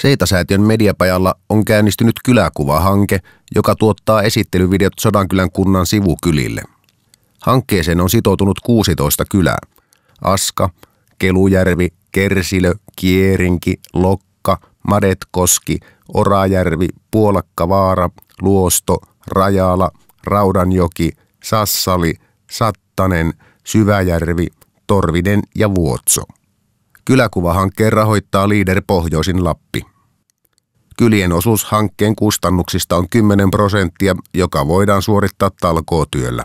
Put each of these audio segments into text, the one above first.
Seitasäätiön mediapajalla on käynnistynyt kyläkuvahanke, joka tuottaa esittelyvideot Sodankylän kunnan sivukylille. Hankkeeseen on sitoutunut 16 kylää. Aska, Kelujärvi, Kersilö, Kierinki, Lokka, Madetkoski, Orajärvi, Puolakkavaara, Luosto, Rajala, Raudanjoki, Sassali, Sattanen, Syväjärvi, Torvinen ja Vuotso. Kyläkuvahankkeen rahoittaa Liider Pohjoisin Lappi. Kylien osuus hankkeen kustannuksista on 10 prosenttia, joka voidaan suorittaa talkootyöllä.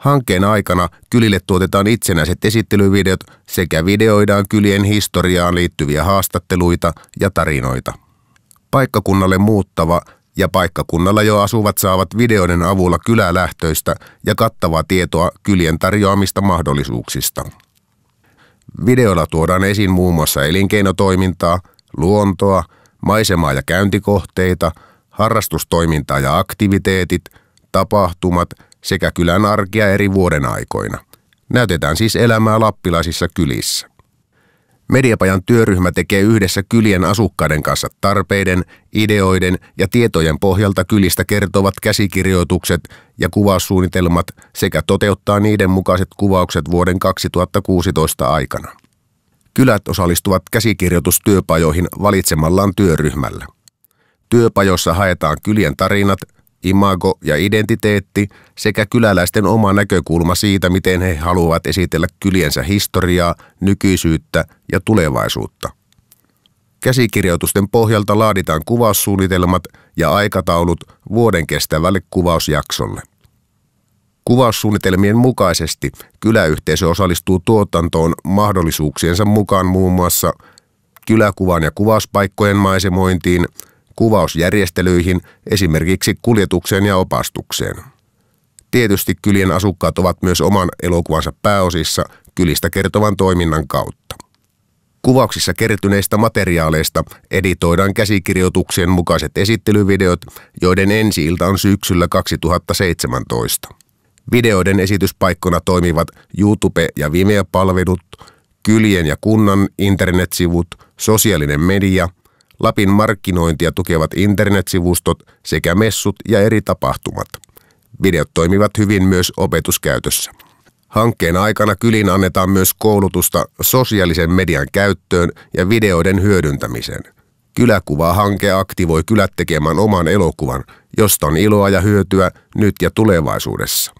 Hankkeen aikana kylille tuotetaan itsenäiset esittelyvideot sekä videoidaan kylien historiaan liittyviä haastatteluita ja tarinoita. Paikkakunnalle muuttava ja paikkakunnalla jo asuvat saavat videoiden avulla kylälähtöistä ja kattavaa tietoa kylien tarjoamista mahdollisuuksista. Videolla tuodaan esiin muun muassa elinkeinotoimintaa, luontoa, maisemaa ja käyntikohteita, harrastustoimintaa ja aktiviteetit, tapahtumat sekä kylän arkea eri vuoden aikoina. Näytetään siis elämää lappilaisissa kylissä. Mediapajan työryhmä tekee yhdessä kylien asukkaiden kanssa tarpeiden, ideoiden ja tietojen pohjalta kylistä kertovat käsikirjoitukset ja kuvaussuunnitelmat sekä toteuttaa niiden mukaiset kuvaukset vuoden 2016 aikana. Kylät osallistuvat käsikirjoitustyöpajoihin valitsemallaan työryhmällä. Työpajossa haetaan kylien tarinat – imago ja identiteetti sekä kyläläisten oma näkökulma siitä, miten he haluavat esitellä kyliensä historiaa, nykyisyyttä ja tulevaisuutta. Käsikirjoitusten pohjalta laaditaan kuvaussuunnitelmat ja aikataulut vuoden kestävälle kuvausjaksolle. Kuvaussuunnitelmien mukaisesti kyläyhteisö osallistuu tuotantoon mahdollisuuksiensa mukaan muun muassa kyläkuvan ja kuvauspaikkojen maisemointiin – kuvausjärjestelyihin, esimerkiksi kuljetukseen ja opastukseen. Tietysti kylien asukkaat ovat myös oman elokuvansa pääosissa kylistä kertovan toiminnan kautta. Kuvauksissa kertyneistä materiaaleista editoidaan käsikirjoituksien mukaiset esittelyvideot, joiden ensi-ilta on syksyllä 2017. Videoiden esityspaikkona toimivat YouTube- ja Vimeo-palvelut, kylien ja kunnan internetsivut, sosiaalinen media – Lapin markkinointia tukevat internetsivustot sekä messut ja eri tapahtumat. Videot toimivat hyvin myös opetuskäytössä. Hankkeen aikana kylin annetaan myös koulutusta sosiaalisen median käyttöön ja videoiden hyödyntämiseen. Kyläkuva-hanke aktivoi kylät tekemään oman elokuvan, josta on iloa ja hyötyä nyt ja tulevaisuudessa.